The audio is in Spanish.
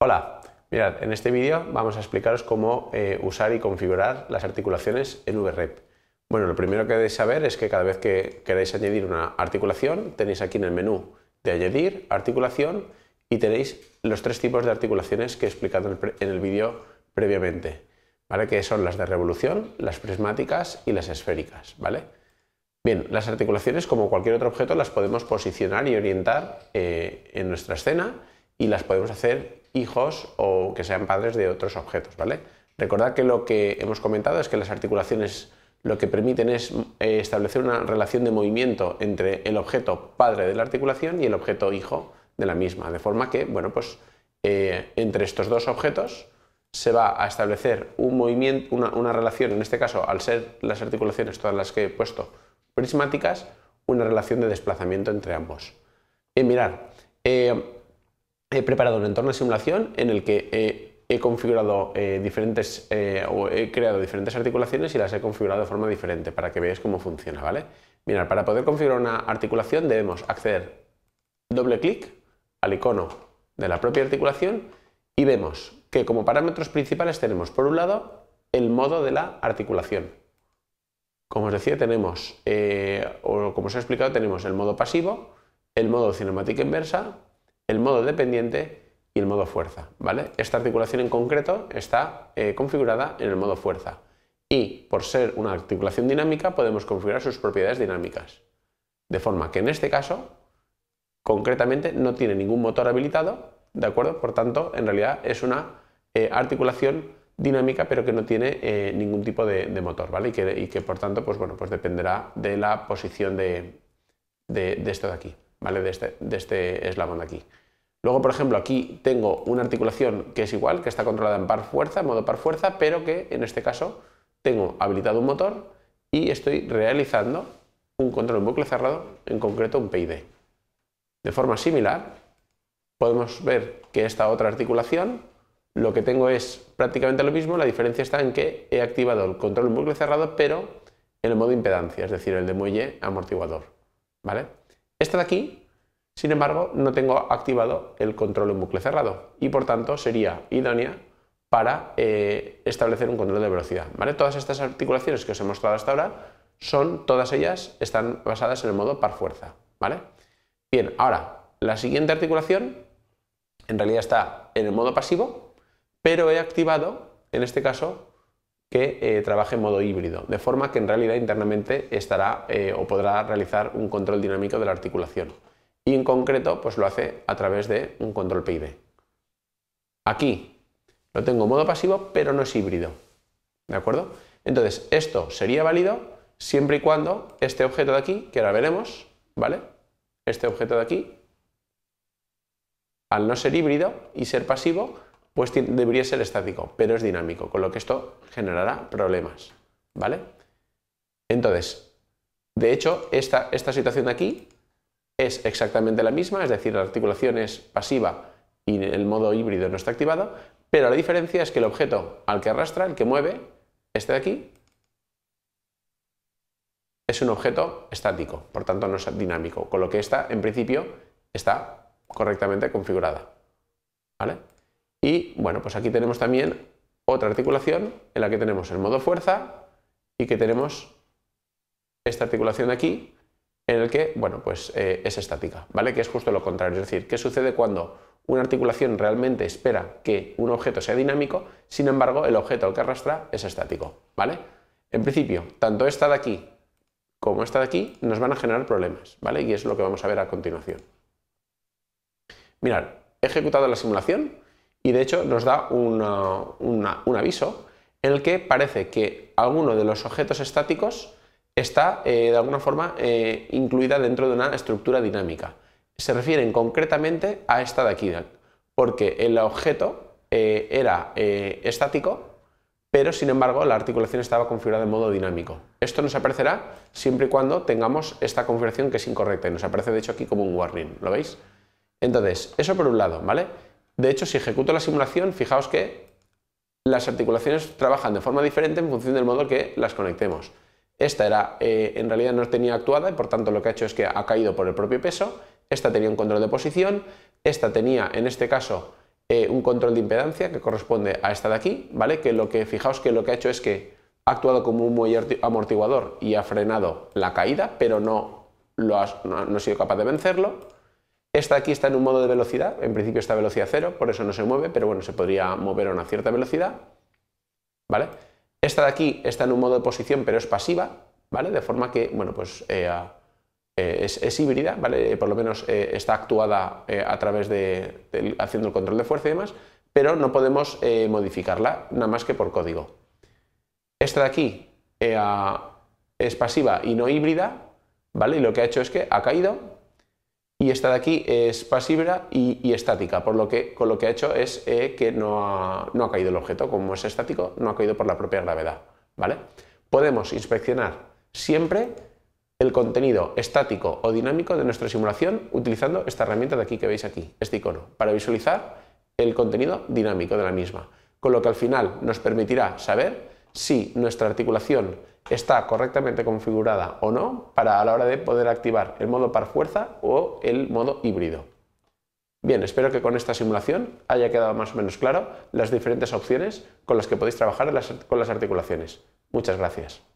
Hola, mirad, en este vídeo vamos a explicaros cómo eh, usar y configurar las articulaciones en VREP. Bueno, lo primero que debéis saber es que cada vez que queráis añadir una articulación, tenéis aquí en el menú de añadir articulación y tenéis los tres tipos de articulaciones que he explicado en el, vídeo previamente, ¿vale? Que son las de revolución, las prismáticas y las esféricas, ¿vale? Bien, las articulaciones, como cualquier otro objeto, las podemos posicionar y orientar eh, en nuestra escena y las podemos hacer hijos o que sean padres de otros objetos, ¿vale? Recordad que lo que hemos comentado es que las articulaciones lo que permiten es eh, establecer una relación de movimiento entre el objeto padre de la articulación y el objeto hijo de la misma, de forma que, bueno, pues eh, entre estos dos objetos se va a establecer un movimiento, una, relación, en este caso, al ser las articulaciones todas las que he puesto prismáticas, una relación de desplazamiento entre ambos. Y eh, mirar, he preparado un entorno de simulación en el que he, configurado eh, diferentes eh, o he creado diferentes articulaciones y las he configurado de forma diferente para que veáis cómo funciona, ¿vale? Mirad, para poder configurar una articulación debemos acceder doble clic al icono de la propia articulación y vemos que como parámetros principales tenemos por un lado el modo de la articulación. Como os decía, tenemos, eh, o como os he explicado, tenemos el modo pasivo, el modo cinemática inversa, el modo dependiente y el modo fuerza, ¿vale? Esta articulación en concreto está eh, configurada en el modo fuerza y por ser una articulación dinámica podemos configurar sus propiedades dinámicas. De forma que en este caso, concretamente, no tiene ningún motor habilitado, ¿de acuerdo? Por tanto, en realidad es una eh, articulación dinámica pero que no tiene eh, ningún tipo de, motor, ¿vale? Y que, y que por tanto, pues bueno, pues dependerá de la posición de esto de aquí. ¿vale? De este, de este eslabón aquí. Luego, por ejemplo, aquí tengo una articulación que es igual, que está controlada en par fuerza, modo par fuerza, pero que en este caso tengo habilitado un motor y estoy realizando un control en bucle cerrado, en concreto un PID. De forma similar, podemos ver que esta otra articulación lo que tengo es prácticamente lo mismo, la diferencia está en que he activado el control en bucle cerrado, pero en el modo impedancia, es decir, el de muelle amortiguador. ¿vale? Esta de aquí sin embargo, no tengo activado el control en bucle cerrado y por tanto sería idónea para eh, establecer un control de velocidad. ¿vale? Todas estas articulaciones que os he mostrado hasta ahora son, todas ellas están basadas en el modo par fuerza. ¿vale? Bien, ahora, la siguiente articulación en realidad está en el modo pasivo, pero he activado, en este caso, que eh, trabaje en modo híbrido, de forma que en realidad internamente estará eh, o podrá realizar un control dinámico de la articulación y en concreto pues lo hace a través de un control PID. Aquí lo tengo en modo pasivo, pero no es híbrido. ¿De acuerdo? Entonces, esto sería válido siempre y cuando este objeto de aquí, que ahora veremos, ¿vale? Este objeto de aquí, al no ser híbrido y ser pasivo, pues debería ser estático, pero es dinámico, con lo que esto generará problemas, ¿vale? Entonces, de hecho, esta, esta situación de aquí es exactamente la misma, es decir, la articulación es pasiva y el modo híbrido no está activado, pero la diferencia es que el objeto al que arrastra, el que mueve, este de aquí, es un objeto estático, por tanto no es dinámico, con lo que esta, en principio, está correctamente configurada. ¿Vale? Y bueno, pues aquí tenemos también otra articulación en la que tenemos el modo fuerza y que tenemos esta articulación de aquí en el que, bueno, pues eh, es estática, ¿vale? Que es justo lo contrario. Es decir, ¿qué sucede cuando una articulación realmente espera que un objeto sea dinámico, sin embargo, el objeto al que arrastra es estático, ¿vale? En principio, tanto esta de aquí como esta de aquí nos van a generar problemas, ¿vale? Y es lo que vamos a ver a continuación. Mirad, he ejecutado la simulación y de hecho nos da un aviso en el que parece que alguno de los objetos estáticos está eh, de alguna forma eh, incluida dentro de una estructura dinámica. Se refieren concretamente a esta de aquí, porque el objeto eh, era estático, pero sin embargo la articulación estaba configurada en modo dinámico. Esto nos aparecerá siempre y cuando tengamos esta configuración que es incorrecta y nos aparece de hecho aquí como un warning, ¿lo veis? Entonces, eso por un lado, ¿vale? De hecho, si ejecuto la simulación, fijaos que las articulaciones trabajan de forma diferente en función del modo que las conectemos. Esta era, eh, en realidad no tenía actuada y por tanto lo que ha hecho es que ha caído por el propio peso. Esta tenía un control de posición. Esta tenía, en este caso, eh, un control de impedancia que corresponde a esta de aquí, ¿vale? Que lo que, fijaos que lo que ha hecho es que ha actuado como un muelle amortiguador y ha frenado la caída, pero no, lo no, ha sido capaz de vencerlo. Esta aquí está en un modo de velocidad, en principio está a velocidad cero, por eso no se mueve, pero bueno, se podría mover a una cierta velocidad. ¿Vale? Esta de aquí está en un modo de posición, pero es pasiva, ¿vale? De forma que, bueno, pues eh, eh, es, híbrida, ¿vale? Eh, por lo menos está actuada a través de, de, haciendo el control de fuerza y demás, pero no podemos modificarla nada más que por código. Esta de aquí es pasiva y no híbrida, ¿vale? Y lo que ha hecho es que ha caído, y esta de aquí es pasiva y, estática, por lo que con lo que ha hecho es eh, que no ha, no ha, caído el objeto, como es estático, no ha caído por la propia gravedad. ¿vale? Podemos inspeccionar siempre el contenido estático o dinámico de nuestra simulación utilizando esta herramienta de aquí que veis aquí, este icono, para visualizar el contenido dinámico de la misma, con lo que al final nos permitirá saber si nuestra articulación está correctamente configurada o no para a la hora de poder activar el modo par fuerza o el modo híbrido. Bien, espero que con esta simulación haya quedado más o menos claro las diferentes opciones con las que podéis trabajar con las articulaciones. Muchas gracias.